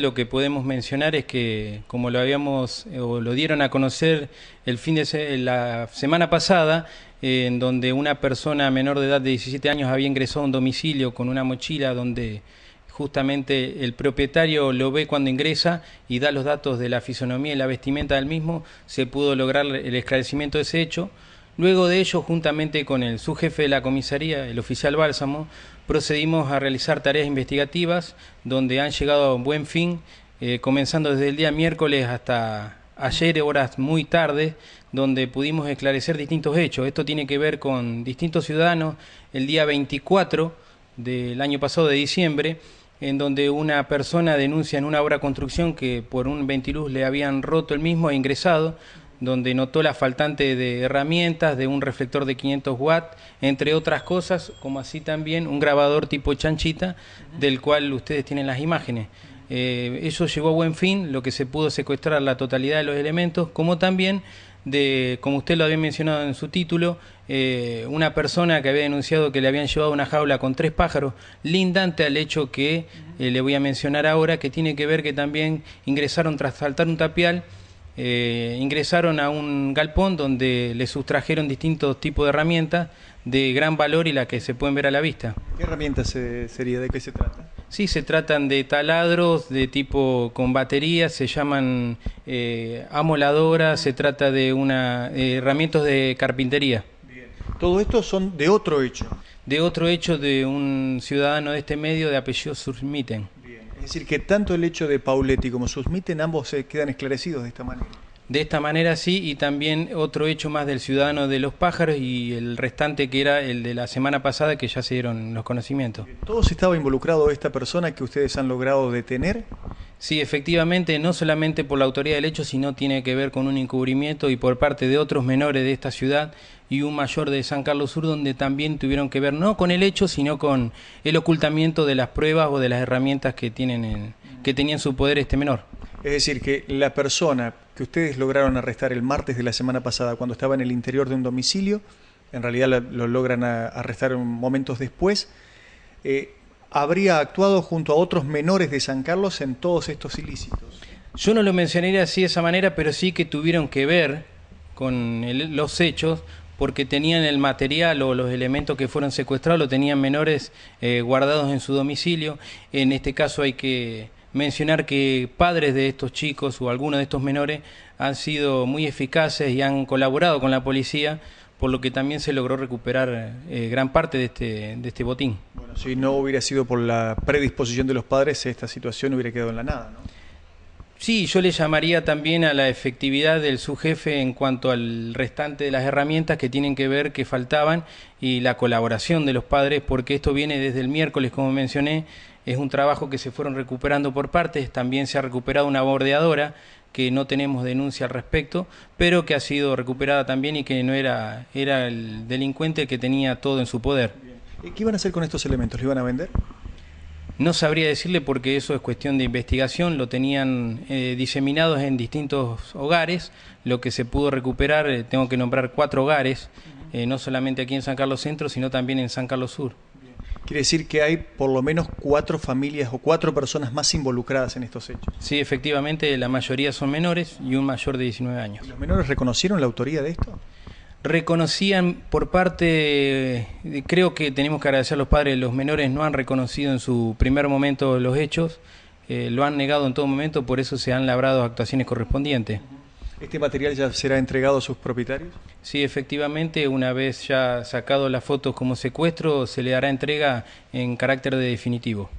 Lo que podemos mencionar es que, como lo habíamos eh, o lo dieron a conocer el fin de la semana pasada, eh, en donde una persona menor de edad de 17 años había ingresado a un domicilio con una mochila donde justamente el propietario lo ve cuando ingresa y da los datos de la fisonomía y la vestimenta del mismo, se pudo lograr el esclarecimiento de ese hecho. Luego de ello, juntamente con el subjefe de la comisaría, el oficial Bálsamo, procedimos a realizar tareas investigativas donde han llegado a un buen fin, eh, comenzando desde el día miércoles hasta ayer, horas muy tarde, donde pudimos esclarecer distintos hechos. Esto tiene que ver con distintos ciudadanos el día 24 del año pasado de diciembre, en donde una persona denuncia en una obra de construcción que por un ventiluz le habían roto el mismo e ingresado donde notó la faltante de herramientas, de un reflector de 500 watts, entre otras cosas, como así también un grabador tipo chanchita, del cual ustedes tienen las imágenes. Eh, eso llegó a buen fin, lo que se pudo secuestrar la totalidad de los elementos, como también de, como usted lo había mencionado en su título, eh, una persona que había denunciado que le habían llevado una jaula con tres pájaros, lindante al hecho que eh, le voy a mencionar ahora, que tiene que ver que también ingresaron tras saltar un tapial eh, ingresaron a un galpón donde le sustrajeron distintos tipos de herramientas de gran valor y las que se pueden ver a la vista. ¿Qué herramientas eh, sería? ¿De qué se trata? Sí, se tratan de taladros de tipo con batería, se llaman eh, amoladoras, se trata de una herramientas de carpintería. Bien. Todo esto son de otro hecho. De otro hecho de un ciudadano de este medio de apellido Surmiten. Es decir, que tanto el hecho de Pauletti como Susmiten ambos se quedan esclarecidos de esta manera. De esta manera sí, y también otro hecho más del ciudadano de los pájaros y el restante que era el de la semana pasada que ya se dieron los conocimientos. ¿Todos estaba involucrado esta persona que ustedes han logrado detener? Sí, efectivamente, no solamente por la autoría del hecho, sino tiene que ver con un encubrimiento y por parte de otros menores de esta ciudad y un mayor de San Carlos Sur, donde también tuvieron que ver no con el hecho, sino con el ocultamiento de las pruebas o de las herramientas que, tienen que tenía en su poder este menor. Es decir, que la persona que ustedes lograron arrestar el martes de la semana pasada, cuando estaba en el interior de un domicilio, en realidad lo logran arrestar momentos después, eh, habría actuado junto a otros menores de San Carlos en todos estos ilícitos. Yo no lo mencionaría así de esa manera, pero sí que tuvieron que ver con los hechos porque tenían el material o los elementos que fueron secuestrados, lo tenían menores eh, guardados en su domicilio. En este caso hay que mencionar que padres de estos chicos o algunos de estos menores han sido muy eficaces y han colaborado con la policía, por lo que también se logró recuperar eh, gran parte de este, este botín. Si no hubiera sido por la predisposición de los padres, esta situación hubiera quedado en la nada, ¿no? Sí, yo le llamaría también a la efectividad del subjefe en cuanto al restante de las herramientas que tienen que ver que faltaban y la colaboración de los padres, porque esto viene desde el miércoles, como mencioné, es un trabajo que se fueron recuperando por partes, también se ha recuperado una bordeadora que no tenemos denuncia al respecto, pero que ha sido recuperada también y que no era, era el delincuente que tenía todo en su poder. ¿Qué iban a hacer con estos elementos? ¿Lo iban a vender? No sabría decirle porque eso es cuestión de investigación, lo tenían eh, diseminados en distintos hogares, lo que se pudo recuperar, eh, tengo que nombrar cuatro hogares, eh, no solamente aquí en San Carlos Centro, sino también en San Carlos Sur. Quiere decir que hay por lo menos cuatro familias o cuatro personas más involucradas en estos hechos. Sí, efectivamente, la mayoría son menores y un mayor de 19 años. ¿Los menores reconocieron la autoría de esto? reconocían por parte, eh, creo que tenemos que agradecer a los padres, los menores no han reconocido en su primer momento los hechos, eh, lo han negado en todo momento, por eso se han labrado actuaciones correspondientes. ¿Este material ya será entregado a sus propietarios? Sí, efectivamente, una vez ya sacado las fotos como secuestro, se le dará entrega en carácter de definitivo.